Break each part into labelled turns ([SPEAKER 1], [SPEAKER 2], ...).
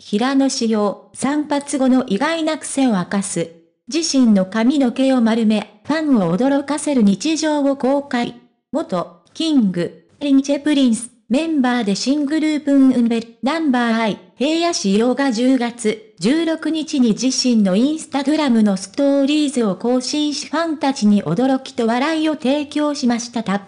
[SPEAKER 1] 平野紫耀、散髪後の意外な癖を明かす。自身の髪の毛を丸め、ファンを驚かせる日常を公開。元、キング、リンチェプリンス、メンバーで新グループンウンベル、ナンバーアイ、平野紫耀が10月16日に自身のインスタグラムのストーリーズを更新しファンたちに驚きと笑いを提供しましたた。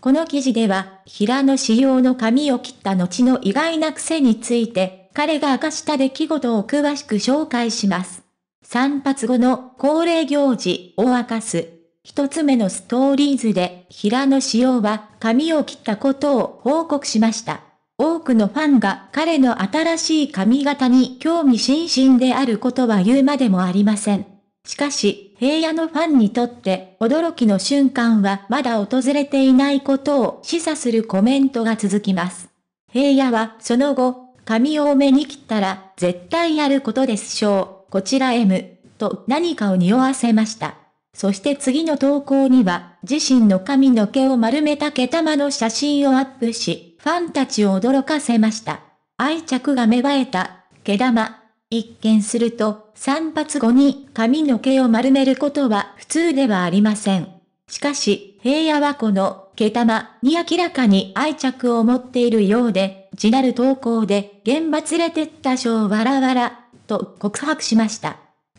[SPEAKER 1] この記事では、平野紫耀の髪を切った後の意外な癖について、彼が明かした出来事を詳しく紹介します。散髪後の恒例行事を明かす。一つ目のストーリーズで、平野紫耀は髪を切ったことを報告しました。多くのファンが彼の新しい髪型に興味津々であることは言うまでもありません。しかし、平野のファンにとって驚きの瞬間はまだ訪れていないことを示唆するコメントが続きます。平野はその後、髪を多めに切ったら、絶対やることでしょう。こちら M、と何かを匂わせました。そして次の投稿には、自身の髪の毛を丸めた毛玉の写真をアップし、ファンたちを驚かせました。愛着が芽生えた、毛玉。一見すると、散髪後に髪の毛を丸めることは普通ではありません。しかし、平野はこの毛玉に明らかに愛着を持っているようで、地なる投稿で、現場連れてった賞わらわら、と告白しました。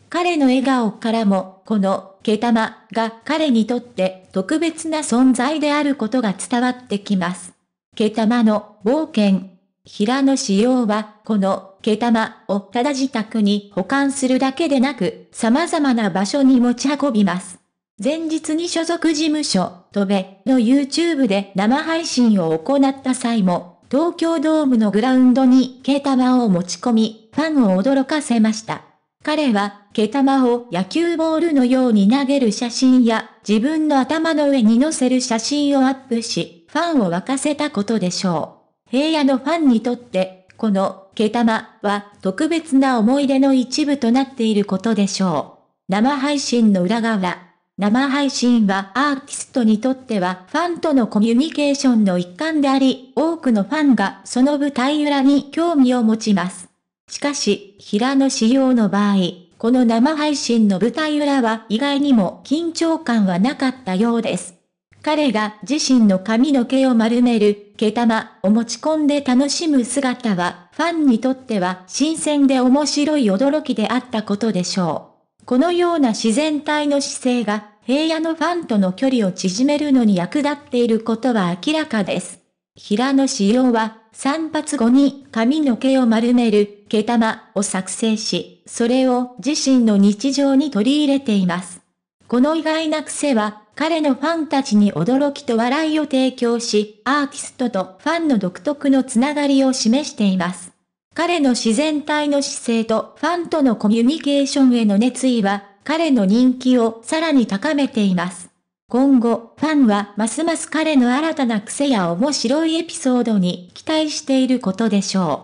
[SPEAKER 1] 彼の笑顔からも、この毛玉が彼にとって特別な存在であることが伝わってきます。毛玉の冒険。平野志様は、この毛玉をただ自宅に保管するだけでなく、様々な場所に持ち運びます。前日に所属事務所、とべの YouTube で生配信を行った際も、東京ドームのグラウンドに毛玉を持ち込み、ファンを驚かせました。彼は、毛玉を野球ボールのように投げる写真や、自分の頭の上に乗せる写真をアップし、ファンを沸かせたことでしょう。平野のファンにとって、この毛玉は特別な思い出の一部となっていることでしょう。生配信の裏側。生配信はアーティストにとってはファンとのコミュニケーションの一環であり、多くのファンがその舞台裏に興味を持ちます。しかし、平野仕様の場合、この生配信の舞台裏は意外にも緊張感はなかったようです。彼が自身の髪の毛を丸める、毛玉を持ち込んで楽しむ姿は、ファンにとっては新鮮で面白い驚きであったことでしょう。このような自然体の姿勢が平野のファンとの距離を縮めるのに役立っていることは明らかです。平野紫耀は散髪後に髪の毛を丸める毛玉を作成し、それを自身の日常に取り入れています。この意外な癖は彼のファンたちに驚きと笑いを提供し、アーティストとファンの独特のつながりを示しています。彼の自然体の姿勢とファンとのコミュニケーションへの熱意は、彼の人気をさらに高めています。今後、ファンはますます彼の新たな癖や面白いエピソードに期待していることでしょう。